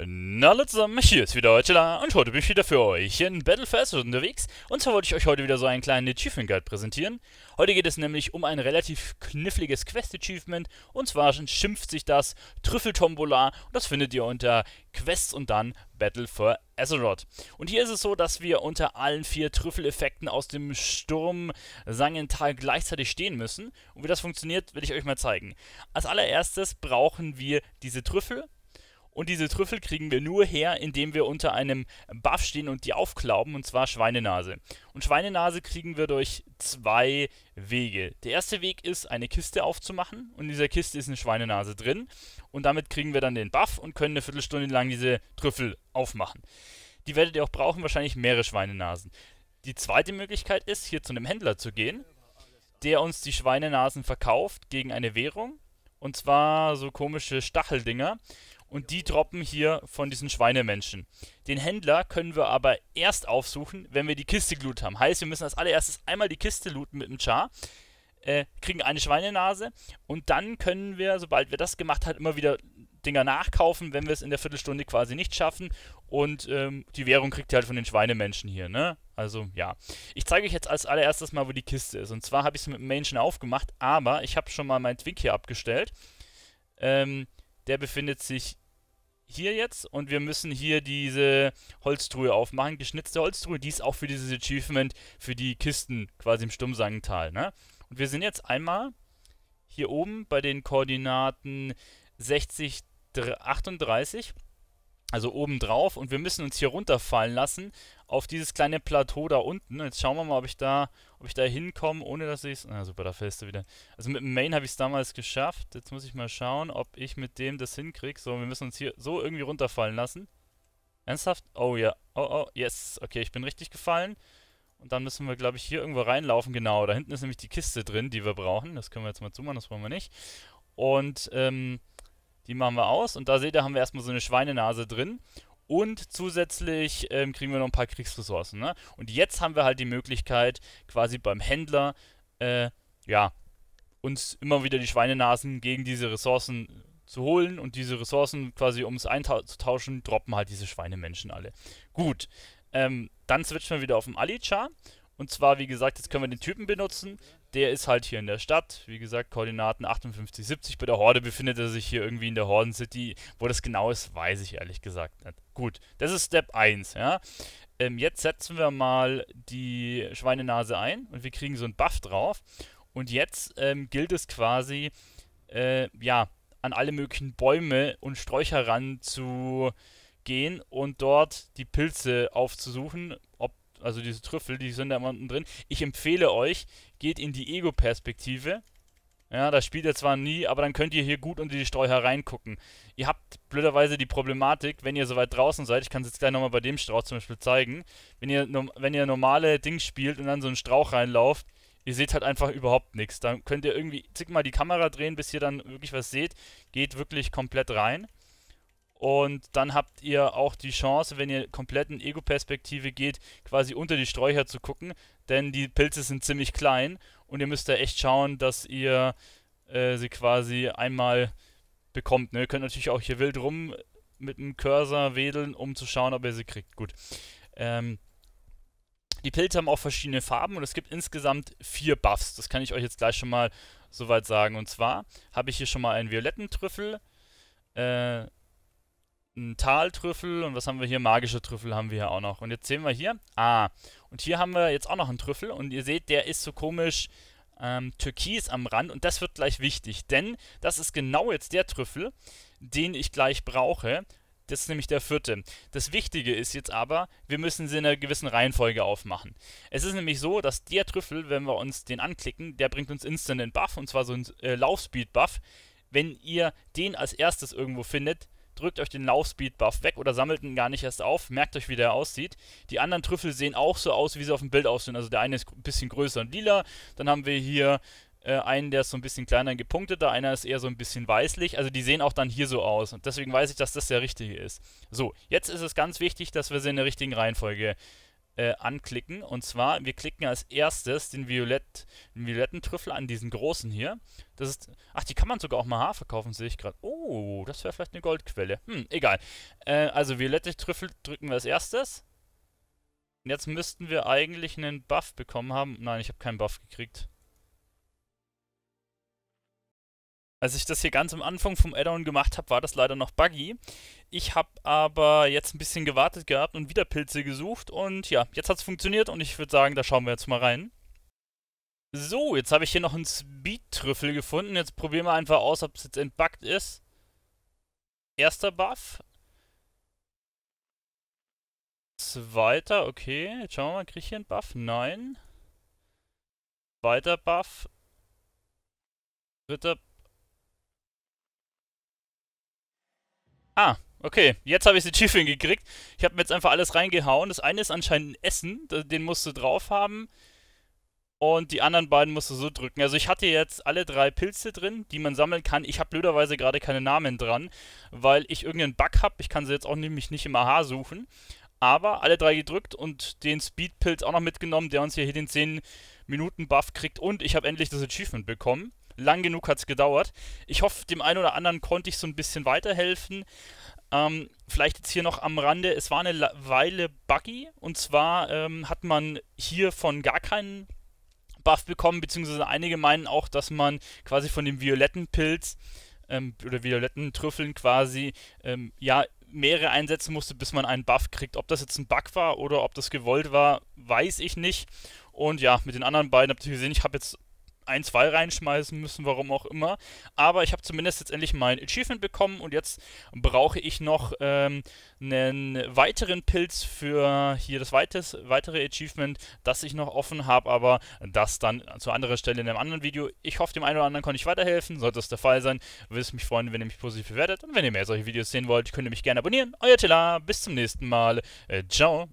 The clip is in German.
Na Leute zusammen, hier ist wieder Heuchela und heute bin ich wieder für euch in Battle Fest unterwegs und zwar wollte ich euch heute wieder so einen kleinen Achievement Guide präsentieren. Heute geht es nämlich um ein relativ kniffliges Quest-Achievement und zwar schimpft sich das Trüffeltombola und das findet ihr unter Quests und dann Battle for Azeroth. Und hier ist es so, dass wir unter allen vier Trüffeleffekten aus dem Sturm Sangental gleichzeitig stehen müssen und wie das funktioniert, werde ich euch mal zeigen. Als allererstes brauchen wir diese Trüffel und diese Trüffel kriegen wir nur her, indem wir unter einem Buff stehen und die aufklauben, und zwar Schweinenase. Und Schweinenase kriegen wir durch zwei Wege. Der erste Weg ist, eine Kiste aufzumachen, und in dieser Kiste ist eine Schweinenase drin. Und damit kriegen wir dann den Buff und können eine Viertelstunde lang diese Trüffel aufmachen. Die werdet ihr auch brauchen, wahrscheinlich mehrere Schweinenasen. Die zweite Möglichkeit ist, hier zu einem Händler zu gehen, der uns die Schweinenasen verkauft gegen eine Währung. Und zwar so komische Stacheldinger und die droppen hier von diesen Schweinemenschen. Den Händler können wir aber erst aufsuchen, wenn wir die Kiste gelootet haben. Heißt, wir müssen als allererstes einmal die Kiste looten mit dem Char, äh, kriegen eine Schweinenase und dann können wir, sobald wir das gemacht haben, immer wieder Dinger nachkaufen, wenn wir es in der Viertelstunde quasi nicht schaffen. Und ähm, die Währung kriegt ihr halt von den Schweinemenschen hier, ne? Also ja. Ich zeige euch jetzt als allererstes mal, wo die Kiste ist. Und zwar habe ich es mit dem Menschen aufgemacht, aber ich habe schon mal meinen Twink hier abgestellt. Ähm, der befindet sich hier jetzt und wir müssen hier diese Holztruhe aufmachen, geschnitzte Holztruhe, die ist auch für dieses Achievement, für die Kisten quasi im Stummsangental, ne? Und wir sind jetzt einmal hier oben bei den Koordinaten 60, 38 also oben drauf und wir müssen uns hier runterfallen lassen auf dieses kleine Plateau da unten. Jetzt schauen wir mal, ob ich da, ob ich da hinkomme, ohne dass ich es... Ah, super, da fällst du wieder. Also mit dem Main habe ich es damals geschafft. Jetzt muss ich mal schauen, ob ich mit dem das hinkriege. So, wir müssen uns hier so irgendwie runterfallen lassen. Ernsthaft? Oh ja. Oh, oh, yes. Okay, ich bin richtig gefallen. Und dann müssen wir, glaube ich, hier irgendwo reinlaufen. Genau, da hinten ist nämlich die Kiste drin, die wir brauchen. Das können wir jetzt mal zumachen, das wollen wir nicht. Und, ähm... Die machen wir aus und da seht ihr, haben wir erstmal so eine Schweinenase drin. Und zusätzlich ähm, kriegen wir noch ein paar Kriegsressourcen. Ne? Und jetzt haben wir halt die Möglichkeit, quasi beim Händler, äh, ja, uns immer wieder die Schweinenasen gegen diese Ressourcen zu holen und diese Ressourcen quasi, um es einzutauschen, droppen halt diese Schweinemenschen alle. Gut, ähm, dann switchen wir wieder auf den Ali-Char. Und zwar, wie gesagt, jetzt können wir den Typen benutzen der ist halt hier in der Stadt. Wie gesagt, Koordinaten 58, 70. Bei der Horde befindet er sich hier irgendwie in der Horden City. Wo das genau ist, weiß ich ehrlich gesagt nicht. Gut, das ist Step 1, ja. Ähm, jetzt setzen wir mal die Schweinenase ein und wir kriegen so einen Buff drauf. Und jetzt ähm, gilt es quasi, äh, ja, an alle möglichen Bäume und Sträucher ran zu gehen und dort die Pilze aufzusuchen, ob also diese Trüffel, die sind da immer unten drin. Ich empfehle euch, geht in die Ego-Perspektive. Ja, das spielt ihr zwar nie, aber dann könnt ihr hier gut unter die Streu hereingucken. Ihr habt blöderweise die Problematik, wenn ihr so weit draußen seid, ich kann es jetzt gleich nochmal bei dem Strauch zum Beispiel zeigen, wenn ihr, wenn ihr normale Dings spielt und dann so ein Strauch reinlauft, ihr seht halt einfach überhaupt nichts. Dann könnt ihr irgendwie zigmal die Kamera drehen, bis ihr dann wirklich was seht. Geht wirklich komplett rein. Und dann habt ihr auch die Chance, wenn ihr komplett in Ego-Perspektive geht, quasi unter die Sträucher zu gucken, denn die Pilze sind ziemlich klein und ihr müsst da echt schauen, dass ihr äh, sie quasi einmal bekommt. Ne? Ihr könnt natürlich auch hier wild rum mit dem Cursor wedeln, um zu schauen, ob ihr sie kriegt. Gut. Ähm, die Pilze haben auch verschiedene Farben und es gibt insgesamt vier Buffs. Das kann ich euch jetzt gleich schon mal soweit sagen. Und zwar habe ich hier schon mal einen violetten Trüffel, äh, ein Taltrüffel und was haben wir hier? Magische Trüffel haben wir hier auch noch. Und jetzt sehen wir hier, ah, und hier haben wir jetzt auch noch einen Trüffel und ihr seht, der ist so komisch ähm, türkis am Rand und das wird gleich wichtig, denn das ist genau jetzt der Trüffel, den ich gleich brauche. Das ist nämlich der vierte. Das Wichtige ist jetzt aber, wir müssen sie in einer gewissen Reihenfolge aufmachen. Es ist nämlich so, dass der Trüffel, wenn wir uns den anklicken, der bringt uns instant einen Buff, und zwar so einen äh, Laufspeed-Buff. Wenn ihr den als erstes irgendwo findet, drückt euch den Laufspeed-Buff weg oder sammelt ihn gar nicht erst auf, merkt euch, wie der aussieht. Die anderen Trüffel sehen auch so aus, wie sie auf dem Bild aussehen. Also der eine ist ein bisschen größer und lila, dann haben wir hier äh, einen, der ist so ein bisschen kleiner und gepunkteter, einer ist eher so ein bisschen weißlich. Also die sehen auch dann hier so aus und deswegen weiß ich, dass das der richtige ist. So, jetzt ist es ganz wichtig, dass wir sie in der richtigen Reihenfolge äh, äh, anklicken. Und zwar, wir klicken als erstes den, Violett, den violetten Trüffel an, diesen großen hier. Das ist, ach, die kann man sogar auch mal Haar verkaufen, sehe ich gerade. Oh, das wäre vielleicht eine Goldquelle. Hm, egal. Äh, also violette Trüffel drücken wir als erstes. Und jetzt müssten wir eigentlich einen Buff bekommen haben. Nein, ich habe keinen Buff gekriegt. Als ich das hier ganz am Anfang vom Add-on gemacht habe, war das leider noch buggy. Ich habe aber jetzt ein bisschen gewartet gehabt und wieder Pilze gesucht und ja, jetzt hat es funktioniert und ich würde sagen, da schauen wir jetzt mal rein. So, jetzt habe ich hier noch einen Speed-Trüffel gefunden. Jetzt probieren wir einfach aus, ob es jetzt entbuggt ist. Erster Buff. Zweiter, okay. Jetzt schauen wir mal, kriege ich hier einen Buff? Nein. Zweiter Buff. Dritter Buff. Ah, okay. Jetzt habe ich die Tiefe gekriegt. Ich habe mir jetzt einfach alles reingehauen. Das eine ist anscheinend ein Essen. Den musst du drauf haben. Und die anderen beiden musst du so drücken. Also ich hatte jetzt alle drei Pilze drin, die man sammeln kann. Ich habe blöderweise gerade keine Namen dran, weil ich irgendeinen Bug habe. Ich kann sie jetzt auch nämlich nicht im AHA suchen. Aber alle drei gedrückt und den Speedpilz auch noch mitgenommen, der uns hier den 10 Minuten Buff kriegt. Und ich habe endlich das Achievement bekommen lang genug hat es gedauert. Ich hoffe, dem einen oder anderen konnte ich so ein bisschen weiterhelfen. Ähm, vielleicht jetzt hier noch am Rande, es war eine Weile buggy und zwar ähm, hat man hier von gar keinen Buff bekommen, beziehungsweise einige meinen auch, dass man quasi von dem violetten Pilz ähm, oder violetten Trüffeln quasi ähm, ja mehrere einsetzen musste, bis man einen Buff kriegt. Ob das jetzt ein Bug war oder ob das gewollt war, weiß ich nicht. Und ja, mit den anderen beiden habt ihr gesehen, ich habe jetzt ein, zwei reinschmeißen müssen, warum auch immer. Aber ich habe zumindest jetzt endlich mein Achievement bekommen und jetzt brauche ich noch ähm, einen weiteren Pilz für hier das weites, weitere Achievement, das ich noch offen habe, aber das dann zu anderer Stelle in einem anderen Video. Ich hoffe, dem einen oder anderen konnte ich weiterhelfen. Sollte das der Fall sein, würde es mich freuen, wenn ihr mich positiv bewertet. Und wenn ihr mehr solche Videos sehen wollt, könnt ihr mich gerne abonnieren. Euer Tela, bis zum nächsten Mal. Äh, ciao.